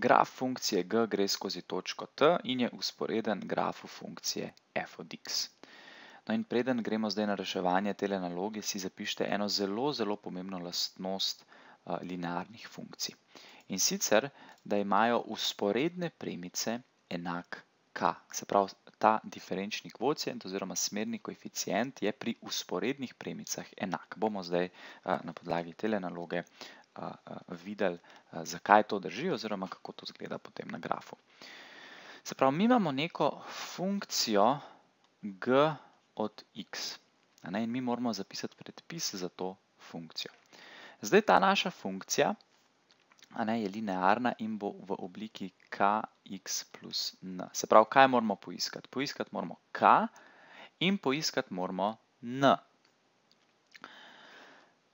Graf funkcije g gre skozi točko t in je usporeden grafu funkcije f od x. No in preden gremo zdaj na reševanje tele naloge, si zapište eno zelo, zelo pomembno lastnost eh, linearnih funkcij. In sicer, da imajo usporedne premice enak k. Se pravi, ta diferenčni kvocijent oziroma smerni koeficijent je pri usporednih premicah enak. Bomo zdaj eh, na podlagi tele naloge videli, zakaj to drži, oziroma kako to zgleda potem na grafu. Se pravi, mi imamo neko funkcijo g od x in mi moramo zapisati predpis za to funkcijo. Zdaj ta naša funkcija je linearna in bo v obliki kx plus n. Se pravi, kaj moramo poiskati? Poiskati moramo k in poiskati moramo n.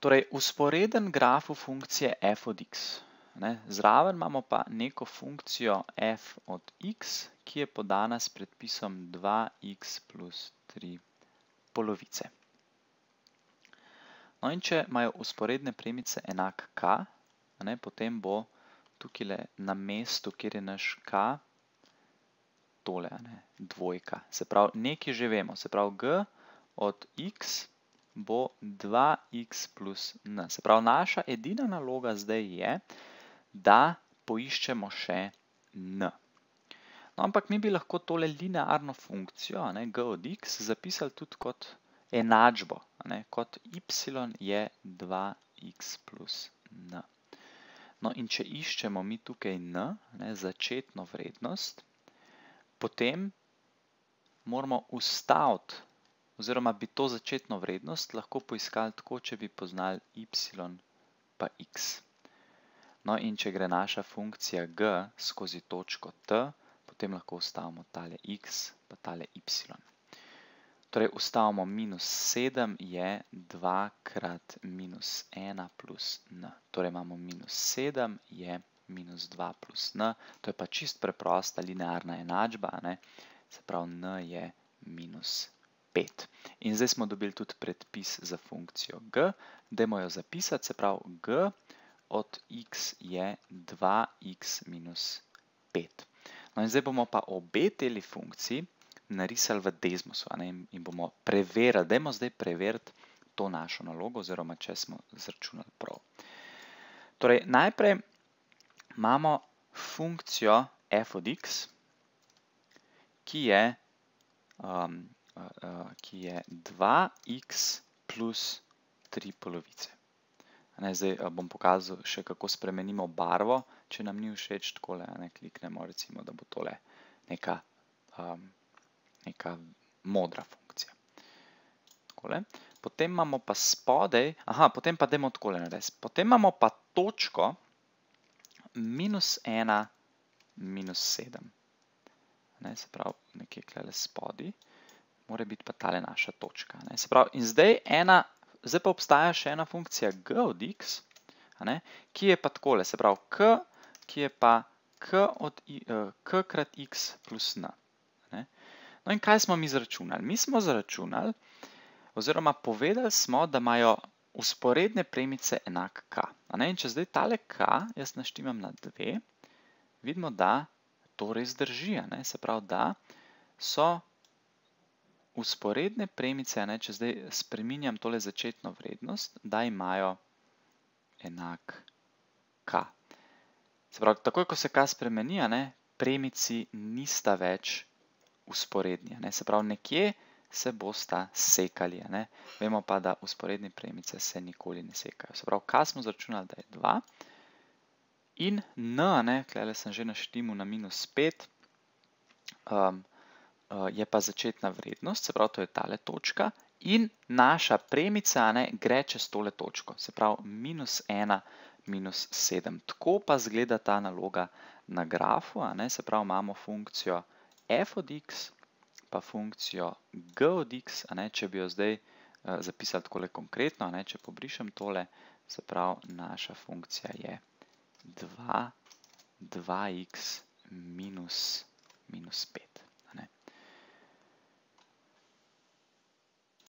Torej, usporeden graf funkcije f od x. Ne, zraven imamo pa neko funkcijo f od x, ki je podana s predpisom 2x plus 3 polovice. No in če imajo usporedne premice enak k, ne, potem bo tukaj le na mestu, kjer je naš k, tole, ne, dvojka. Se pravi, nekaj že vemo, se pravi g od x bo 2x plus n. Se pravi, naša edina naloga zdaj je, da poiščemo še n. No, ampak mi bi lahko tole linearno funkcijo ne, g od x zapisali tudi kot enačbo, ne, kot y je 2x plus n. No, in če iščemo mi tukaj n, ne, začetno vrednost, potem moramo ustaviti oziroma bi to začetno vrednost lahko poiskali tako, če bi poznali y pa x. No in če gre naša funkcija g skozi točko t, potem lahko ustavimo tale x pa tale y. Torej ustavimo minus 7 je 2 krat minus 1 plus n. Torej imamo minus 7 je minus 2 plus n. To je pa čist preprosta linearna enačba, se pravi n je minus 7. 5. In zdaj smo dobili tudi predpis za funkcijo g. Dajmo jo zapisati, se pravi g od x je 2x minus 5. No in zdaj bomo pa obe teli funkciji narisali v dezmosu in bomo preverili, dajmo zdaj preveriti to našo nalogo oziroma če smo zračunali prav. Torej, najprej imamo funkcijo f od x, ki je um, ki je 2x plus 3 polovice. Zdaj bom pokazal še, kako spremenimo barvo, če nam ni všeč takole, kliknemo recimo, da bo tole neka modra funkcija. Potem imamo pa spodej, aha, potem pa dajmo takole narediti. Potem imamo pa točko minus 1, minus 7. Se pravi, nekje kljele spodej mora biti pa tale naša točka. Se pravi, in zdaj ena, zdaj pa obstaja še ena funkcija g od x, ki je pa takole, se pravi, k, ki je pa k od e, k krat x plus n. No in kaj smo mi zračunali? Mi smo zračunali, oziroma povedali smo, da imajo usporedne premice enak k. In če zdaj tale k, jaz naštimam na dve, vidimo, da to res drži, se pravi, da so premice, usporedne premice, ne, če zdaj spreminjam tole začetno vrednost, da imajo enak k. Se pravi, takoj, ko se k spremeni, ne, premici nista več usporedni. Ne, se pravi, nekje se bosta sekali. Ne. Vemo pa, da usporedne premice se nikoli ne sekajo. Se pravi, k smo zračunali, da je 2. In n, ne, sem že naštimu na minus 5, um, ehm, Eh, je pa začetna vrednost, se pravi, to je tale točka in naša premica ne, gre čez tole točko, se pravi, minus ena, minus sedem. Tako pa zgleda ta naloga na grafu, a ne, se pravi, imamo funkcijo f od x, pa funkcijo g od x, a ne, če bi jo zdaj eh, zapisali takole konkretno, a ne, če pobrišem tole, se pravi, naša funkcija je 2, 2x minus, minus 5.